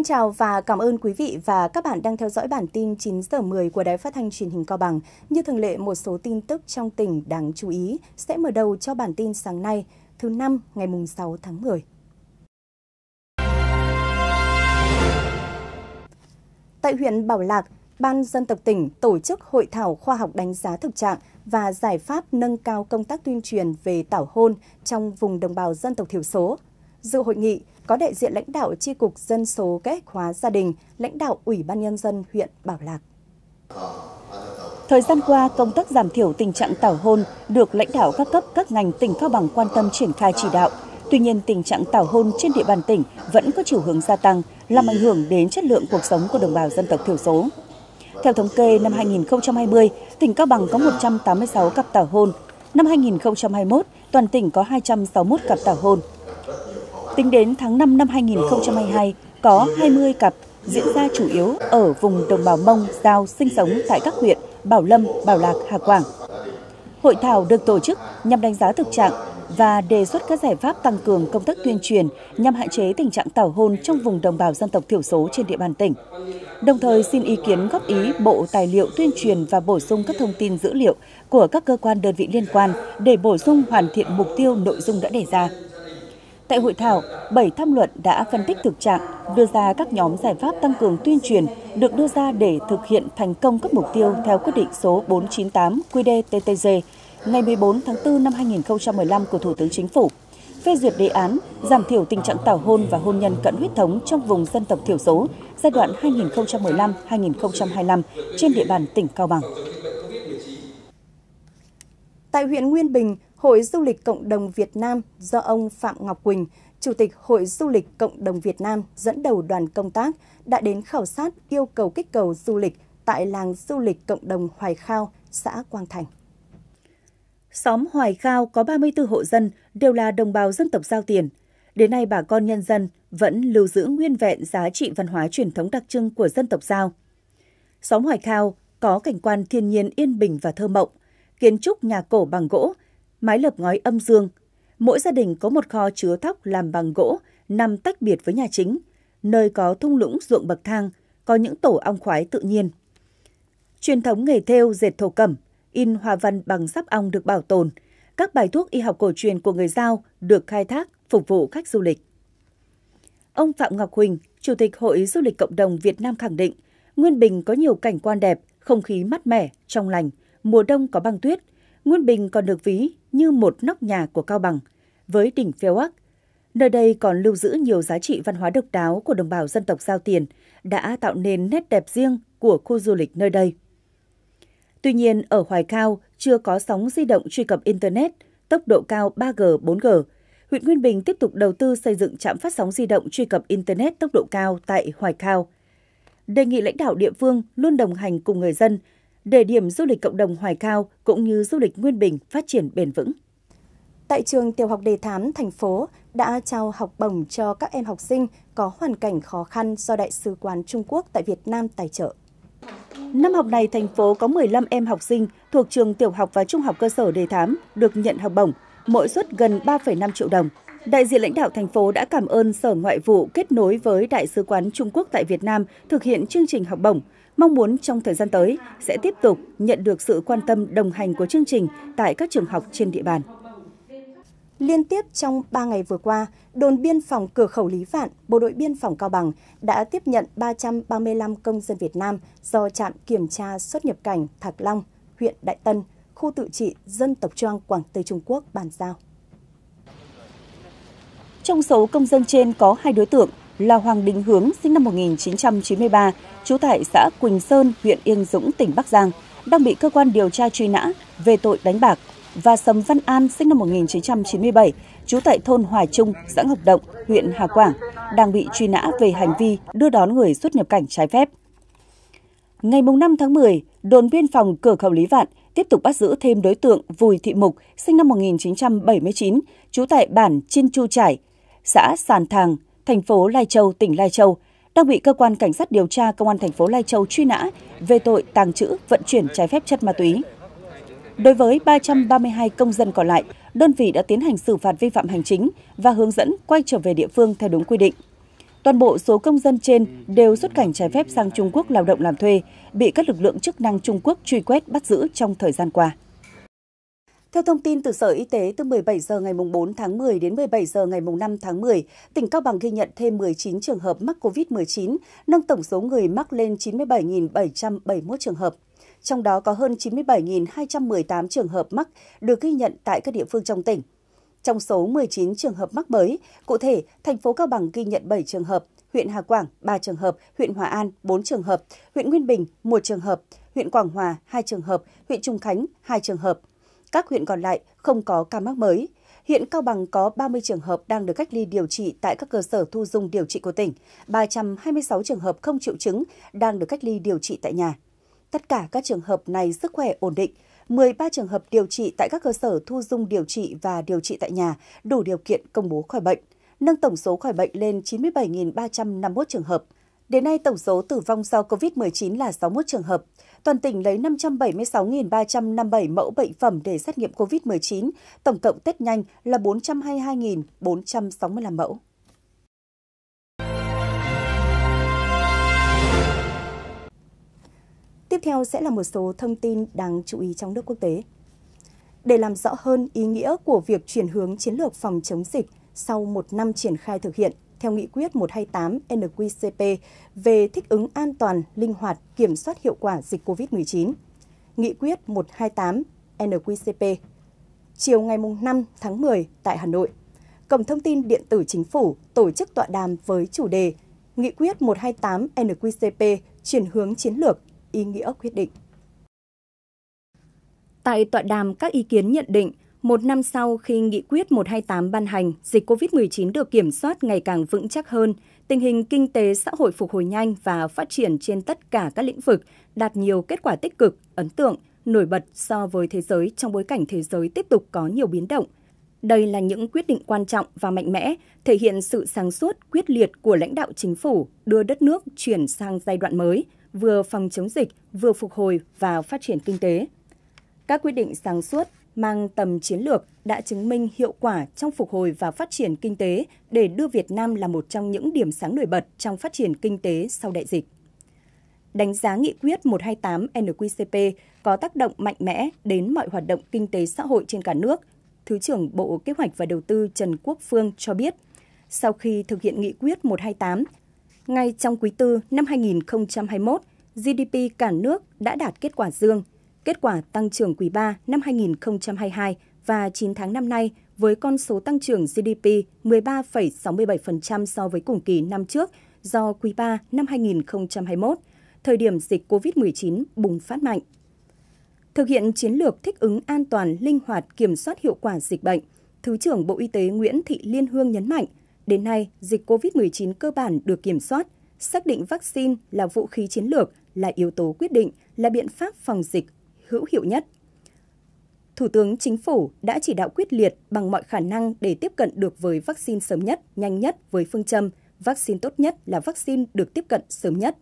Xin chào và cảm ơn quý vị và các bạn đang theo dõi bản tin 9 giờ 10 của Đài Phát thanh Truyền hình Cao Bằng. Như thường lệ, một số tin tức trong tỉnh đáng chú ý sẽ mở đầu cho bản tin sáng nay, thứ năm ngày mùng 6 tháng 10. Tại huyện Bảo Lạc, Ban dân tộc tỉnh tổ chức hội thảo khoa học đánh giá thực trạng và giải pháp nâng cao công tác tuyên truyền về tảo hôn trong vùng đồng bào dân tộc thiểu số. Dự hội nghị, có đại diện lãnh đạo tri cục Dân số Kế hoạch hóa gia đình, lãnh đạo Ủy ban Nhân dân huyện Bảo Lạc. Thời gian qua, công tác giảm thiểu tình trạng tảo hôn được lãnh đạo các cấp các ngành tỉnh Cao Bằng quan tâm triển khai chỉ đạo. Tuy nhiên, tình trạng tảo hôn trên địa bàn tỉnh vẫn có chiều hướng gia tăng, làm ảnh hưởng đến chất lượng cuộc sống của đồng bào dân tộc thiểu số. Theo thống kê, năm 2020, tỉnh Cao Bằng có 186 cặp tảo hôn. Năm 2021, toàn tỉnh có 261 cặp tảo hôn. Tính đến tháng 5 năm 2022, có 20 cặp diễn ra chủ yếu ở vùng đồng bào Mông, Giao sinh sống tại các huyện Bảo Lâm, Bảo Lạc, Hà Quảng. Hội thảo được tổ chức nhằm đánh giá thực trạng và đề xuất các giải pháp tăng cường công tác tuyên truyền nhằm hạn chế tình trạng tảo hôn trong vùng đồng bào dân tộc thiểu số trên địa bàn tỉnh. Đồng thời xin ý kiến góp ý bộ tài liệu tuyên truyền và bổ sung các thông tin dữ liệu của các cơ quan đơn vị liên quan để bổ sung hoàn thiện mục tiêu nội dung đã đề ra. Tại hội thảo, 7 tham luận đã phân tích thực trạng, đưa ra các nhóm giải pháp tăng cường tuyên truyền được đưa ra để thực hiện thành công các mục tiêu theo quyết định số 498 QĐ-TTG ngày 14 tháng 4 năm 2015 của Thủ tướng Chính phủ phê duyệt đề án giảm thiểu tình trạng tảo hôn và hôn nhân cận huyết thống trong vùng dân tộc thiểu số giai đoạn 2015-2025 trên địa bàn tỉnh Cao Bằng. Tại huyện Nguyên Bình, Hội Du lịch Cộng đồng Việt Nam do ông Phạm Ngọc Quỳnh, Chủ tịch Hội Du lịch Cộng đồng Việt Nam dẫn đầu đoàn công tác đã đến khảo sát yêu cầu kích cầu du lịch tại làng du lịch cộng đồng Hoài Khao, xã Quang Thành. Xóm Hoài Khao có 34 hộ dân, đều là đồng bào dân tộc giao tiền. Đến nay bà con nhân dân vẫn lưu giữ nguyên vẹn giá trị văn hóa truyền thống đặc trưng của dân tộc giao. Xóm Hoài Khao có cảnh quan thiên nhiên yên bình và thơ mộng, kiến trúc nhà cổ bằng gỗ, mái lợp ngói âm dương. Mỗi gia đình có một kho chứa thóc làm bằng gỗ, nằm tách biệt với nhà chính, nơi có thung lũng ruộng bậc thang, có những tổ ong khoái tự nhiên. Truyền thống nghề thêu dệt thổ cẩm, in hoa văn bằng sáp ong được bảo tồn, các bài thuốc y học cổ truyền của người Giao được khai thác phục vụ khách du lịch. Ông Phạm Ngọc Huỳnh, Chủ tịch Hội Du lịch Cộng đồng Việt Nam khẳng định, Nguyên Bình có nhiều cảnh quan đẹp, không khí mát mẻ, trong lành, mùa đông có băng tuyết – Nguyên Bình còn được ví như một nóc nhà của Cao Bằng, với đỉnh Phiêu Ác. Nơi đây còn lưu giữ nhiều giá trị văn hóa độc đáo của đồng bào dân tộc Giao Tiền, đã tạo nên nét đẹp riêng của khu du lịch nơi đây. Tuy nhiên, ở Hoài Cao chưa có sóng di động truy cập Internet, tốc độ cao 3G, 4G. Huyện Nguyên Bình tiếp tục đầu tư xây dựng trạm phát sóng di động truy cập Internet tốc độ cao tại Hoài Cao. Đề nghị lãnh đạo địa phương luôn đồng hành cùng người dân, để điểm du lịch cộng đồng Hoài Cao cũng như du lịch Nguyên Bình phát triển bền vững. Tại trường tiểu học Đề Thám, thành phố đã trao học bổng cho các em học sinh có hoàn cảnh khó khăn do Đại sứ quán Trung Quốc tại Việt Nam tài trợ. Năm học này, thành phố có 15 em học sinh thuộc trường tiểu học và trung học cơ sở Đề Thám được nhận học bổng, mỗi suất gần 3,5 triệu đồng. Đại diện lãnh đạo thành phố đã cảm ơn Sở Ngoại vụ kết nối với Đại sứ quán Trung Quốc tại Việt Nam thực hiện chương trình học bổng, mong muốn trong thời gian tới sẽ tiếp tục nhận được sự quan tâm đồng hành của chương trình tại các trường học trên địa bàn. Liên tiếp trong 3 ngày vừa qua, đồn biên phòng cửa khẩu Lý Vạn, bộ đội biên phòng Cao Bằng đã tiếp nhận 335 công dân Việt Nam do trạm kiểm tra xuất nhập cảnh Thạc Long, huyện Đại Tân, khu tự trị dân tộc Choang Quảng Tây Trung Quốc bàn giao. Trong số công dân trên có hai đối tượng là Hoàng Đình Hướng, sinh năm 1993, trú tại xã Quỳnh Sơn, huyện Yên Dũng, tỉnh Bắc Giang, đang bị cơ quan điều tra truy nã về tội đánh bạc và Sầm Văn An, sinh năm 1997, trú tại thôn Hòa Trung, xã Ngọc Động, huyện Hà Quảng, đang bị truy nã về hành vi đưa đón người xuất nhập cảnh trái phép. Ngày 5 tháng 10, đồn biên phòng cửa khẩu Lý Vạn tiếp tục bắt giữ thêm đối tượng Vùi Thị Mục, sinh năm 1979, trú tại bản Chin Chu Trải, xã Sàn Thàng, thành phố Lai Châu, tỉnh Lai Châu, đang bị cơ quan cảnh sát điều tra công an thành phố Lai Châu truy nã về tội tàng trữ, vận chuyển trái phép chất ma túy. Đối với 332 công dân còn lại, đơn vị đã tiến hành xử phạt vi phạm hành chính và hướng dẫn quay trở về địa phương theo đúng quy định. Toàn bộ số công dân trên đều xuất cảnh trái phép sang Trung Quốc lao động làm thuê, bị các lực lượng chức năng Trung Quốc truy quét bắt giữ trong thời gian qua. Theo thông tin từ Sở Y tế, từ 17 giờ ngày 4 tháng 10 đến 17 giờ ngày 5 tháng 10, tỉnh Cao Bằng ghi nhận thêm 19 trường hợp mắc COVID-19, nâng tổng số người mắc lên 97.771 trường hợp. Trong đó có hơn 97.218 trường hợp mắc được ghi nhận tại các địa phương trong tỉnh. Trong số 19 trường hợp mắc mới, cụ thể, thành phố Cao Bằng ghi nhận 7 trường hợp, huyện Hà Quảng 3 trường hợp, huyện Hòa An 4 trường hợp, huyện Nguyên Bình 1 trường hợp, huyện Quảng Hòa 2 trường hợp, huyện Trung Khánh 2 trường hợp, các huyện còn lại không có ca mắc mới. Hiện Cao Bằng có 30 trường hợp đang được cách ly điều trị tại các cơ sở thu dung điều trị của tỉnh, 326 trường hợp không triệu chứng đang được cách ly điều trị tại nhà. Tất cả các trường hợp này sức khỏe ổn định, 13 trường hợp điều trị tại các cơ sở thu dung điều trị và điều trị tại nhà đủ điều kiện công bố khỏi bệnh, nâng tổng số khỏi bệnh lên 97.351 trường hợp. Đến nay, tổng số tử vong do COVID-19 là 61 trường hợp toàn tỉnh lấy 576.357 mẫu bệnh phẩm để xét nghiệm COVID-19, tổng cộng test nhanh là 422.465 mẫu. Tiếp theo sẽ là một số thông tin đáng chú ý trong nước quốc tế. Để làm rõ hơn ý nghĩa của việc chuyển hướng chiến lược phòng chống dịch sau một năm triển khai thực hiện, theo nghị quyết 128 NQCP về thích ứng an toàn, linh hoạt, kiểm soát hiệu quả dịch COVID-19. Nghị quyết 128 NQCP chiều ngày 5 tháng 10 tại Hà Nội. Cổng thông tin điện tử chính phủ tổ chức tọa đàm với chủ đề Nghị quyết 128 NQCP chuyển hướng chiến lược, ý nghĩa quyết định. Tại tọa đàm, các ý kiến nhận định một năm sau khi nghị quyết 128 ban hành, dịch COVID-19 được kiểm soát ngày càng vững chắc hơn, tình hình kinh tế xã hội phục hồi nhanh và phát triển trên tất cả các lĩnh vực đạt nhiều kết quả tích cực, ấn tượng, nổi bật so với thế giới trong bối cảnh thế giới tiếp tục có nhiều biến động. Đây là những quyết định quan trọng và mạnh mẽ, thể hiện sự sáng suốt, quyết liệt của lãnh đạo chính phủ đưa đất nước chuyển sang giai đoạn mới, vừa phòng chống dịch, vừa phục hồi và phát triển kinh tế. Các quyết định sáng suốt, mang tầm chiến lược đã chứng minh hiệu quả trong phục hồi và phát triển kinh tế để đưa Việt Nam là một trong những điểm sáng nổi bật trong phát triển kinh tế sau đại dịch. Đánh giá nghị quyết 128 NQCP có tác động mạnh mẽ đến mọi hoạt động kinh tế xã hội trên cả nước, Thứ trưởng Bộ Kế hoạch và Đầu tư Trần Quốc Phương cho biết, sau khi thực hiện nghị quyết 128, ngay trong quý tư năm 2021, GDP cả nước đã đạt kết quả dương – Kết quả tăng trưởng quý 3 năm 2022 và 9 tháng năm nay với con số tăng trưởng GDP 13,67% so với cùng kỳ năm trước do quý 3 năm 2021, thời điểm dịch COVID-19 bùng phát mạnh. Thực hiện chiến lược thích ứng an toàn, linh hoạt, kiểm soát hiệu quả dịch bệnh, Thứ trưởng Bộ Y tế Nguyễn Thị Liên Hương nhấn mạnh, đến nay dịch COVID-19 cơ bản được kiểm soát, xác định vaccine là vũ khí chiến lược, là yếu tố quyết định, là biện pháp phòng dịch hữu hiệu nhất. Thủ tướng Chính phủ đã chỉ đạo quyết liệt bằng mọi khả năng để tiếp cận được với vaccine sớm nhất, nhanh nhất với phương châm vaccine tốt nhất là vaccine được tiếp cận sớm nhất.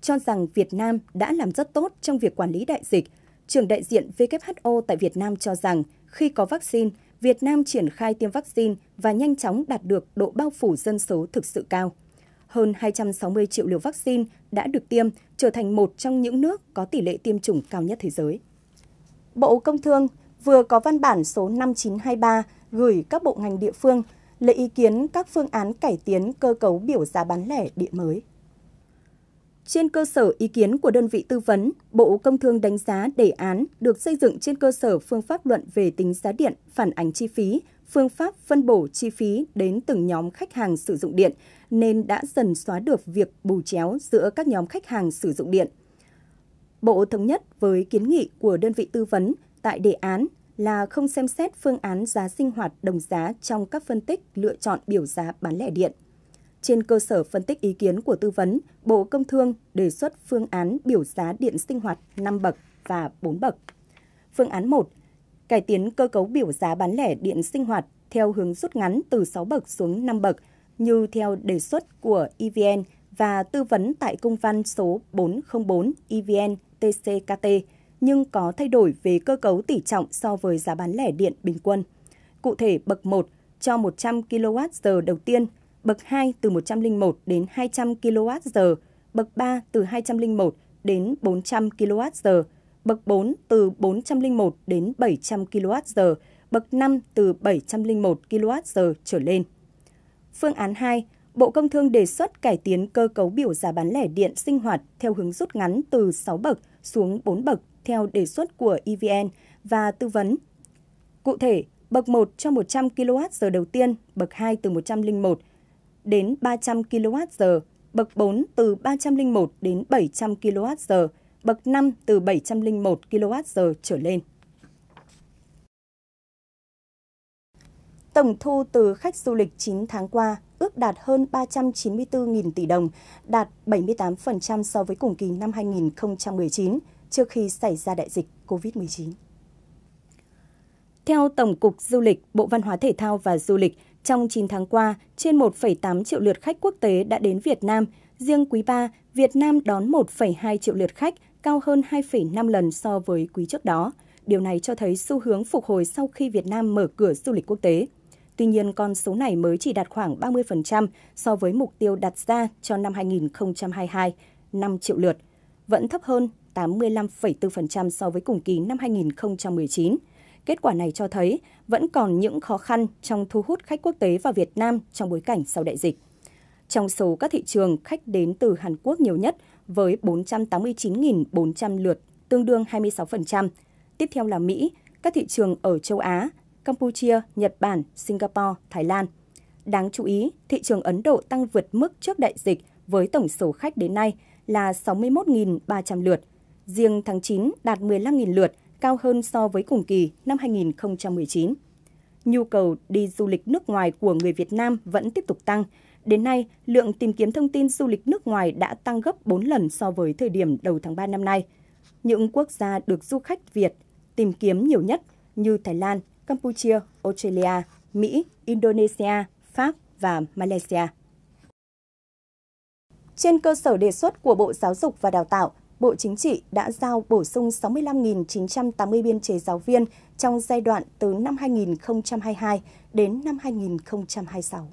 Cho rằng Việt Nam đã làm rất tốt trong việc quản lý đại dịch, trưởng đại diện WHO tại Việt Nam cho rằng khi có vaccine, Việt Nam triển khai tiêm vaccine và nhanh chóng đạt được độ bao phủ dân số thực sự cao hơn 260 triệu liều vaccine đã được tiêm, trở thành một trong những nước có tỷ lệ tiêm chủng cao nhất thế giới. Bộ Công Thương vừa có văn bản số 5923 gửi các bộ ngành địa phương lấy ý kiến các phương án cải tiến cơ cấu biểu giá bán lẻ điện mới. Trên cơ sở ý kiến của đơn vị tư vấn, Bộ Công Thương đánh giá đề án được xây dựng trên cơ sở phương pháp luận về tính giá điện, phản ánh chi phí, phương pháp phân bổ chi phí đến từng nhóm khách hàng sử dụng điện nên đã dần xóa được việc bù chéo giữa các nhóm khách hàng sử dụng điện. Bộ thống nhất với kiến nghị của đơn vị tư vấn tại đề án là không xem xét phương án giá sinh hoạt đồng giá trong các phân tích lựa chọn biểu giá bán lẻ điện. Trên cơ sở phân tích ý kiến của tư vấn, Bộ Công Thương đề xuất phương án biểu giá điện sinh hoạt 5 bậc và 4 bậc. Phương án 1. Cải tiến cơ cấu biểu giá bán lẻ điện sinh hoạt theo hướng rút ngắn từ 6 bậc xuống 5 bậc, như theo đề xuất của EVN và tư vấn tại công văn số 404 EVN TCKT, nhưng có thay đổi về cơ cấu tỷ trọng so với giá bán lẻ điện bình quân. Cụ thể, bậc 1 cho 100 kWh đầu tiên – bậc 2 từ 101 đến 200 kWh, bậc 3 từ 201 đến 400 kWh, bậc 4 từ 401 đến 700 kWh, bậc 5 từ 701 kWh trở lên. Phương án 2, Bộ Công Thương đề xuất cải tiến cơ cấu biểu giá bán lẻ điện sinh hoạt theo hướng rút ngắn từ 6 bậc xuống 4 bậc theo đề xuất của EVN và tư vấn. Cụ thể, bậc 1 cho 100 kWh đầu tiên, bậc 2 từ 101 đến 300 kWh, bậc 4 từ 301 đến 700 kWh, bậc 5 từ 701 kWh trở lên. Tổng thu từ khách du lịch 9 tháng qua ước đạt hơn 394.000 tỷ đồng, đạt 78% so với cùng kỳ năm 2019 trước khi xảy ra đại dịch COVID-19. Theo Tổng cục Du lịch, Bộ Văn hóa Thể thao và Du lịch, trong 9 tháng qua, trên 1,8 triệu lượt khách quốc tế đã đến Việt Nam. Riêng quý 3, Việt Nam đón 1,2 triệu lượt khách, cao hơn 2,5 lần so với quý trước đó. Điều này cho thấy xu hướng phục hồi sau khi Việt Nam mở cửa du lịch quốc tế. Tuy nhiên, con số này mới chỉ đạt khoảng 30% so với mục tiêu đặt ra cho năm 2022, 5 triệu lượt, vẫn thấp hơn 85,4% so với cùng kỳ năm 2019. Kết quả này cho thấy vẫn còn những khó khăn trong thu hút khách quốc tế vào Việt Nam trong bối cảnh sau đại dịch. Trong số các thị trường, khách đến từ Hàn Quốc nhiều nhất với 489.400 lượt, tương đương 26%. Tiếp theo là Mỹ, các thị trường ở châu Á, Campuchia, Nhật Bản, Singapore, Thái Lan. Đáng chú ý, thị trường Ấn Độ tăng vượt mức trước đại dịch với tổng số khách đến nay là 61.300 lượt. Riêng tháng 9 đạt 15.000 lượt, cao hơn so với cùng kỳ năm 2019. Nhu cầu đi du lịch nước ngoài của người Việt Nam vẫn tiếp tục tăng. Đến nay, lượng tìm kiếm thông tin du lịch nước ngoài đã tăng gấp 4 lần so với thời điểm đầu tháng 3 năm nay. Những quốc gia được du khách Việt tìm kiếm nhiều nhất như Thái Lan, Campuchia, Australia, Mỹ, Indonesia, Pháp và Malaysia. Trên cơ sở đề xuất của Bộ Giáo dục và Đào tạo, Bộ Chính trị đã giao bổ sung 65.980 biên chế giáo viên trong giai đoạn từ năm 2022 đến năm 2026.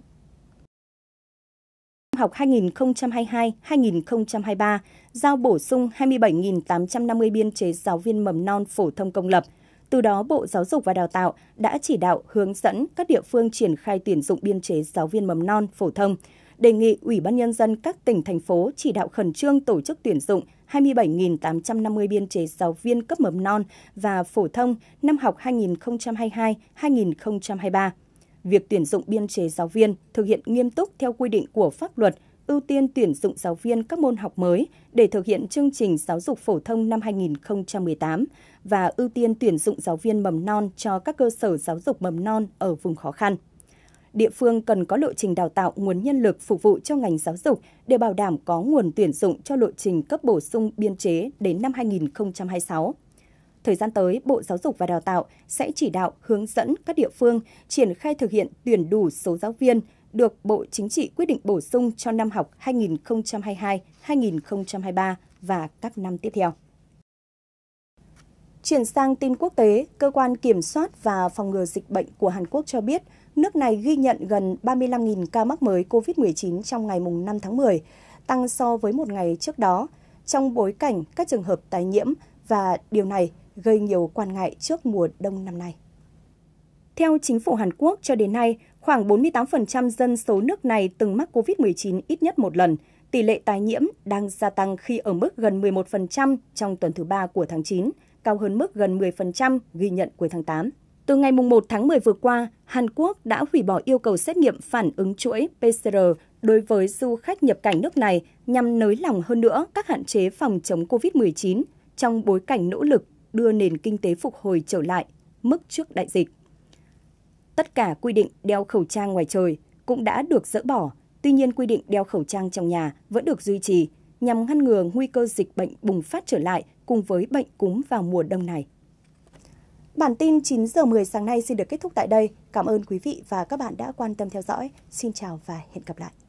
Năm học 2022-2023, giao bổ sung 27.850 biên chế giáo viên mầm non phổ thông công lập. Từ đó, Bộ Giáo dục và Đào tạo đã chỉ đạo hướng dẫn các địa phương triển khai tuyển dụng biên chế giáo viên mầm non phổ thông, đề nghị Ủy ban Nhân dân các tỉnh, thành phố chỉ đạo khẩn trương tổ chức tuyển dụng 27.850 biên chế giáo viên cấp mầm non và phổ thông năm học 2022-2023. Việc tuyển dụng biên chế giáo viên thực hiện nghiêm túc theo quy định của pháp luật, ưu tiên tuyển dụng giáo viên các môn học mới để thực hiện chương trình giáo dục phổ thông năm 2018 và ưu tiên tuyển dụng giáo viên mầm non cho các cơ sở giáo dục mầm non ở vùng khó khăn địa phương cần có lộ trình đào tạo nguồn nhân lực phục vụ cho ngành giáo dục để bảo đảm có nguồn tuyển dụng cho lộ trình cấp bổ sung biên chế đến năm 2026. Thời gian tới, Bộ Giáo dục và Đào tạo sẽ chỉ đạo hướng dẫn các địa phương triển khai thực hiện tuyển đủ số giáo viên được Bộ Chính trị quyết định bổ sung cho năm học 2022-2023 và các năm tiếp theo. Chuyển sang tin quốc tế, Cơ quan Kiểm soát và Phòng ngừa Dịch bệnh của Hàn Quốc cho biết nước này ghi nhận gần 35.000 ca mắc mới COVID-19 trong ngày 5 tháng 10, tăng so với một ngày trước đó, trong bối cảnh các trường hợp tái nhiễm và điều này gây nhiều quan ngại trước mùa đông năm nay. Theo chính phủ Hàn Quốc, cho đến nay, khoảng 48% dân số nước này từng mắc COVID-19 ít nhất một lần. Tỷ lệ tái nhiễm đang gia tăng khi ở mức gần 11% trong tuần thứ ba của tháng 9, cao hơn mức gần 10% ghi nhận cuối tháng 8. Từ ngày 1 tháng 10 vừa qua, Hàn Quốc đã hủy bỏ yêu cầu xét nghiệm phản ứng chuỗi PCR đối với du khách nhập cảnh nước này nhằm nới lỏng hơn nữa các hạn chế phòng chống COVID-19 trong bối cảnh nỗ lực đưa nền kinh tế phục hồi trở lại mức trước đại dịch. Tất cả quy định đeo khẩu trang ngoài trời cũng đã được dỡ bỏ, tuy nhiên quy định đeo khẩu trang trong nhà vẫn được duy trì nhằm ngăn ngừa nguy cơ dịch bệnh bùng phát trở lại cùng với bệnh cúm vào mùa đông này. Bản tin 9 giờ 10 sáng nay xin được kết thúc tại đây. Cảm ơn quý vị và các bạn đã quan tâm theo dõi. Xin chào và hẹn gặp lại.